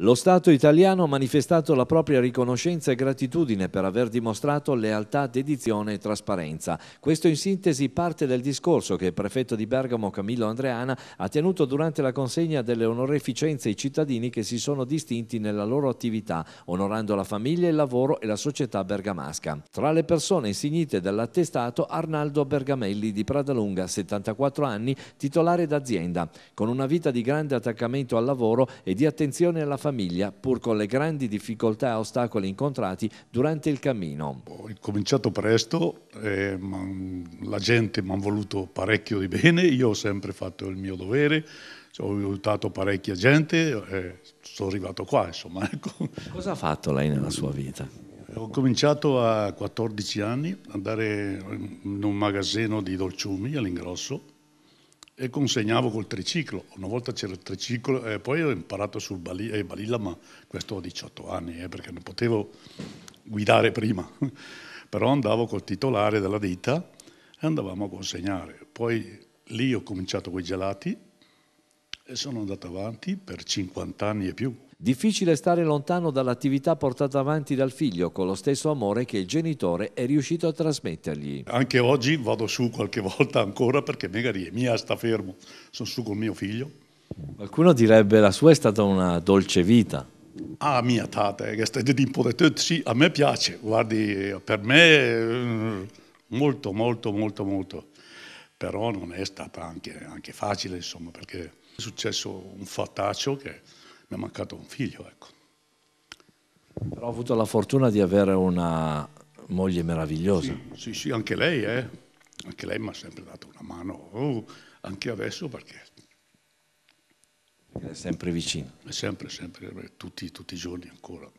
Lo Stato italiano ha manifestato la propria riconoscenza e gratitudine per aver dimostrato lealtà, dedizione e trasparenza. Questo in sintesi parte del discorso che il prefetto di Bergamo Camillo Andreana ha tenuto durante la consegna delle onoreficenze ai cittadini che si sono distinti nella loro attività, onorando la famiglia, il lavoro e la società bergamasca. Tra le persone insignite dall'attestato Arnaldo Bergamelli di Pradalunga, 74 anni, titolare d'azienda, con una vita di grande attaccamento al lavoro e di attenzione alla famiglia famiglia pur con le grandi difficoltà e ostacoli incontrati durante il cammino. Ho cominciato presto, eh, la gente mi ha voluto parecchio di bene, io ho sempre fatto il mio dovere, ho aiutato parecchia gente e sono arrivato qua. Insomma, ecco. Cosa ha fatto lei nella sua vita? Ho cominciato a 14 anni ad andare in un magazzino di dolciumi all'ingrosso e consegnavo col triciclo. Una volta c'era il triciclo e eh, poi ho imparato sul bali, eh, balilla, ma questo ho 18 anni eh, perché non potevo guidare prima. Però andavo col titolare della ditta e andavamo a consegnare. Poi lì ho cominciato con i gelati e sono andato avanti per 50 anni e più. Difficile stare lontano dall'attività portata avanti dal figlio con lo stesso amore che il genitore è riuscito a trasmettergli. Anche oggi vado su qualche volta ancora perché magari è mia sta fermo, sono su col mio figlio. Qualcuno direbbe la sua è stata una dolce vita. Ah mia tate, eh, che stai di eh, sì, a me piace, guardi, per me eh, molto molto molto molto, però non è stata anche, anche facile insomma perché è successo un fattaccio che mi è mancato un figlio. Ecco. Però ho avuto la fortuna di avere una moglie meravigliosa. Sì, sì, sì anche lei, eh. anche lei mi ha sempre dato una mano, oh, anche adesso perché... È sempre vicino. È sempre, sempre, tutti, tutti i giorni ancora.